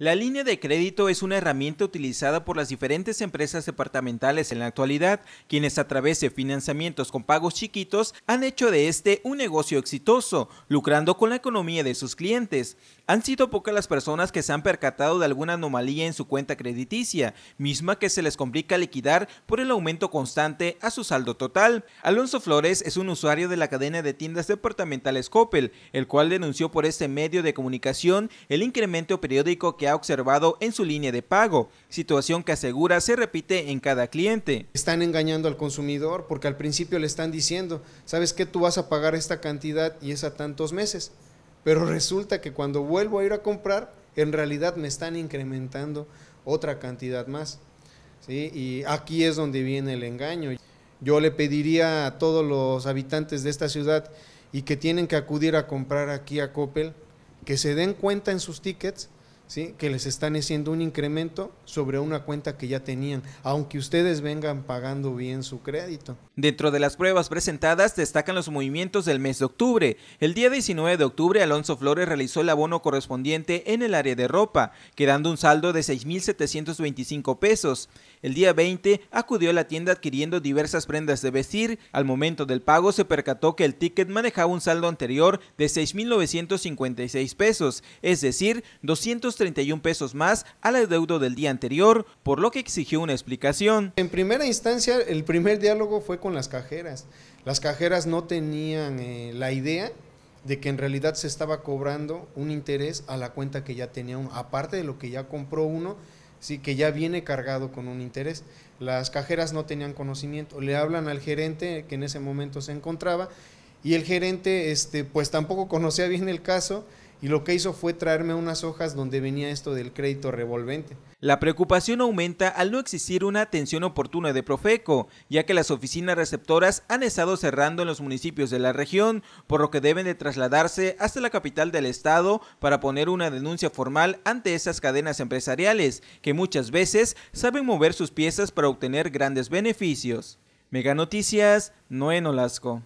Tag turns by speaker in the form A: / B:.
A: La línea de crédito es una herramienta utilizada por las diferentes empresas departamentales en la actualidad, quienes a través de financiamientos con pagos chiquitos han hecho de este un negocio exitoso, lucrando con la economía de sus clientes. Han sido pocas las personas que se han percatado de alguna anomalía en su cuenta crediticia, misma que se les complica liquidar por el aumento constante a su saldo total. Alonso Flores es un usuario de la cadena de tiendas departamentales Coppel, el cual denunció por este medio de comunicación el incremento periódico que observado en su línea de pago, situación que asegura se repite en cada cliente.
B: Están engañando al consumidor porque al principio le están diciendo, sabes que tú vas a pagar esta cantidad y es a tantos meses, pero resulta que cuando vuelvo a ir a comprar, en realidad me están incrementando otra cantidad más. Y aquí es donde viene el engaño. Yo le pediría a todos los habitantes de esta ciudad y que tienen que acudir a comprar aquí a Coppel, que se den cuenta en sus tickets que les están haciendo un incremento sobre una cuenta que ya tenían, aunque ustedes vengan pagando bien su crédito.
A: Dentro de las pruebas presentadas destacan los movimientos del mes de octubre. El día 19 de octubre, Alonso Flores realizó el abono correspondiente en el área de ropa, quedando un saldo de 6.725 pesos. El día 20 acudió a la tienda adquiriendo diversas prendas de vestir. Al momento del pago se percató que el ticket manejaba un saldo anterior de 6.956 pesos, es decir, 230 31 pesos más al adeudo del día anterior, por lo que exigió una explicación. En primera
B: instancia, el primer diálogo fue con las cajeras. Las cajeras no tenían eh, la idea de que en realidad se estaba cobrando un interés a la cuenta que ya tenía aparte de lo que ya compró uno, sí que ya viene cargado con un interés. Las cajeras no tenían conocimiento, le hablan al gerente que en ese momento se encontraba y el gerente este pues tampoco conocía bien el caso y lo que hizo fue traerme unas hojas donde venía esto del crédito revolvente. La preocupación aumenta al no existir una atención oportuna
A: de Profeco, ya que las oficinas receptoras han estado cerrando en los municipios de la región, por lo que deben de trasladarse hasta la capital del estado para poner una denuncia formal ante esas cadenas empresariales, que muchas veces saben mover sus piezas para obtener grandes beneficios. Mega Noticias, Noé Nolasco.